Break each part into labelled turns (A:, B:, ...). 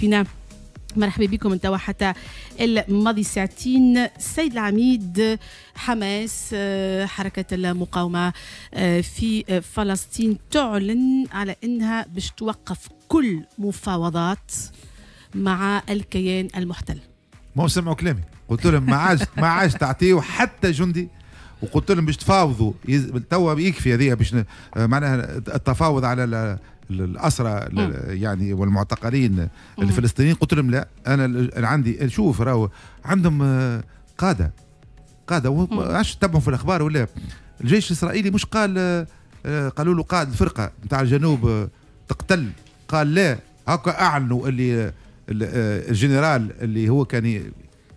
A: فينا مرحبا بكم انتوا حتى الماضي ساعتين السيد العميد حماس آه، حركة المقاومة آه، في آه، فلسطين تعلن على انها باش توقف كل مفاوضات مع الكيان المحتل ما سمعوا كلامي قلت لهم ما عادش ما عادش تعطيه حتى جندي وقلت لهم باش تفاوضوا توا يكفي هذه باش معناها التفاوض على الاسرى يعني والمعتقلين الفلسطينيين قلت لهم لا انا عندي شوف راهو عندهم آه، قاده قاده عادش تبعهم في الاخبار ولا الجيش الاسرائيلي مش قال آه، آه، قالوا له قائد الفرقه نتاع الجنوب تقتل قال لا هكا اعلنوا اللي الجنرال اللي هو كان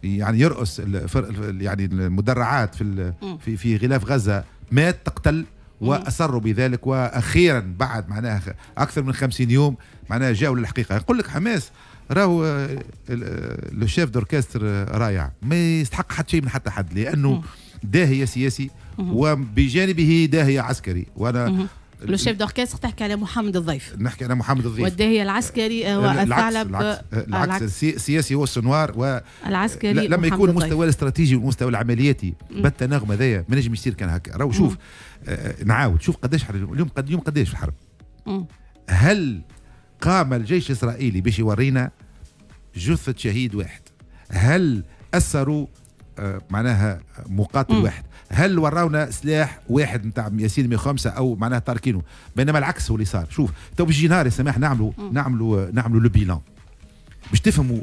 A: يعني يرأس يعني المدرعات في في في غلاف غزه مات تقتل واصروا بذلك واخيرا بعد معناها اكثر من 50 يوم معناها جاوا للحقيقه يقول لك حماس راهو آه، آه، لو شيف دوركستر آه، رائع ما يستحق حتى شيء من حتى حد لانه داهيه سياسي وبجانبه داهيه عسكري وانا لو شيف دوركستر تحكي على محمد الضيف نحكي على محمد الضيف والداهية العسكري والثعلب آه، العكس, العكس, آه، العكس السياسي هو السنوار و العسكري لما يكون المستوى الاستراتيجي والمستوى العملياتي بالتناغم هذايا ما نجم يصير كان هكا راهو شوف آه،, آه نعاود شوف قداش اليوم قد اليوم قداش في الحرب هل قام الجيش الاسرائيلي باش يورينا جثه شهيد واحد هل اثروا آه، معناها مقاتل مم. واحد هل وراونا سلاح واحد نتاع ياسين 105 او معناها تاركينه بينما العكس هو اللي صار شوف تو بيجي نهار يا سماح نعملوا نعملوا نعملوا لو بيلان باش تفهموا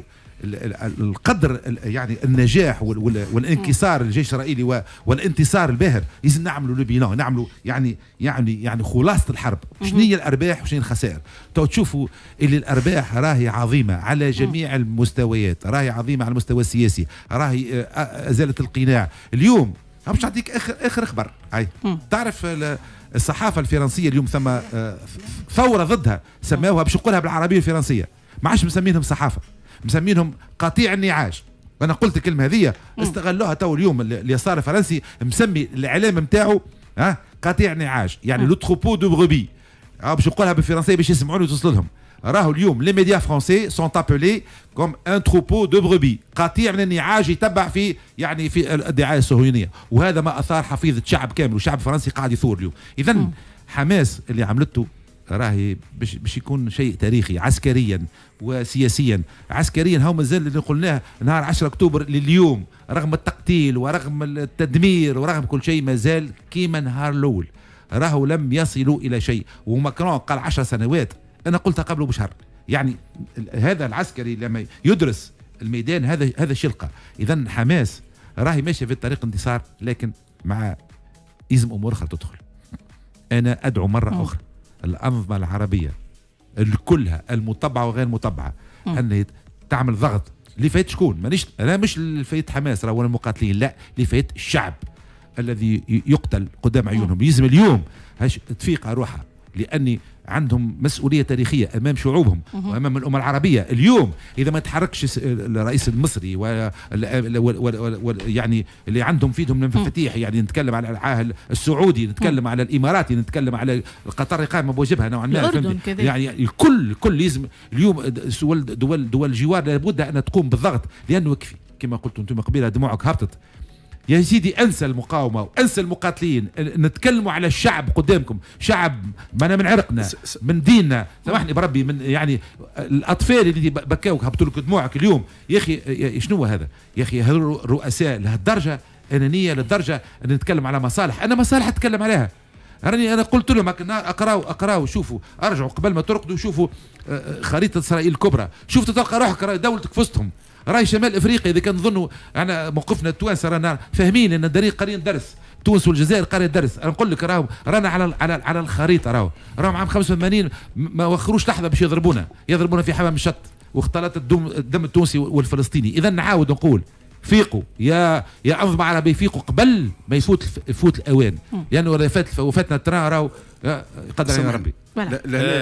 A: القدر يعني النجاح والانكسار الجيش الاسرائيلي والانتصار الباهر لازم نعملوا لو بيلون نعملوا يعني يعني يعني خلاصه الحرب شنو هي الارباح وشنو الخسائر تو تشوفوا اللي الارباح راهي عظيمه على جميع المستويات راهي عظيمه على المستوى السياسي راهي ازالت آه، آه، القناع اليوم باش نعطيك اخر اخر خبر هاي تعرف الصحافه الفرنسيه اليوم ثم آه، ثوره ضدها سماوها باش نقولها بالعربيه الفرنسيه ما عادش مسمينهم صحافه مسمينهم قطيع النعاش وانا قلت الكلمه هذه استغلوها تو اليوم اليسار الفرنسي مسمي الاعلام نتاعو ها قطيع نعاش يعني لو تروبو دو بروبي باش نقولها بالفرنسيه باش يسمعوني وتوصل لهم راهو اليوم لي ميديا فرونسي سون تابولي كوم ان تروبو دو بروبي قطيع من النعاج يتبع في يعني في الدعايه الصهيونيه وهذا ما اثار حفيظه شعب كامل والشعب الفرنسي قاعد يثور اليوم اذا حماس اللي عملته راهي باش باش يكون شيء تاريخي عسكريا وسياسيا عسكريا هو مازال اللي قلناه نهار 10 اكتوبر لليوم رغم التقتيل ورغم التدمير ورغم كل شيء مازال كيما نهار الاول راهو لم يصلوا الى شيء وماكرون قال 10 سنوات انا قلتها قبله بشهر يعني هذا العسكري لما يدرس الميدان هذا هذا شلقه اذا حماس راهي ماشيه في طريق انتصار لكن مع يزم امور اخرى تدخل انا ادعو مره نعم. اخرى الأنظمة العربية الكلها المطبعة وغير المطبعة أن تعمل ضغط اللي فايت شكون مانيش انا مش اللي حماس ولا المقاتلين لا اللي فايت الشعب الذي يقتل قدام عيونهم يلزم اليوم تفيق روحها لاني عندهم مسؤوليه تاريخيه امام شعوبهم وامام الامه العربيه اليوم اذا ما تحركش الرئيس المصري و يعني اللي عندهم فيهم المفاتيح يعني نتكلم على العاهل السعودي نتكلم على الاماراتي نتكلم على قطر قائمه بوجبها نوعا ما يعني الكل الكل لازم اليوم دول دول دول الجوار لابد ان تقوم بالضغط لانه يكفي كما قلت انتم قبيله دموعك هبطت يا سيدي انسى المقاومه وانسى المقاتلين نتكلموا على الشعب قدامكم شعب معنا من عرقنا من ديننا سامحني بربي من يعني الاطفال اللي بكاوك هبطوا لك دموعك اليوم يا اخي شنو هذا يا اخي هذول رؤساء لهالدرجه انانيه للدرجه ان نتكلم على مصالح انا مصالح اتكلم عليها راني انا قلت لهم النهار اقراوا اقراوا شوفوا ارجعوا قبل ما ترقدوا شوفوا آه، آه، خريطه اسرائيل الكبرى شوفوا تلقى روحك دولتك في وسطهم راي شمال افريقيا اذا كان نظنوا انا موقفنا التوانسه رانا فاهمين ان الدريق قارين درس تونس والجزائر قاريه درس انا نقول لك راهو رانا على على على الخريطه راهو راهم عام 85 ما وخروش لحظه باش يضربونا يضربونا في حمام الشط واختلط الدم, الدم التونسي والفلسطيني اذا نعاود نقول فيقوا يا يا انظمه عربيه فيقوا قبل ما يفوت يفوت الاوان لانه يعني وفاتنا ترى راهو آه، قدر ربي لا لا آه.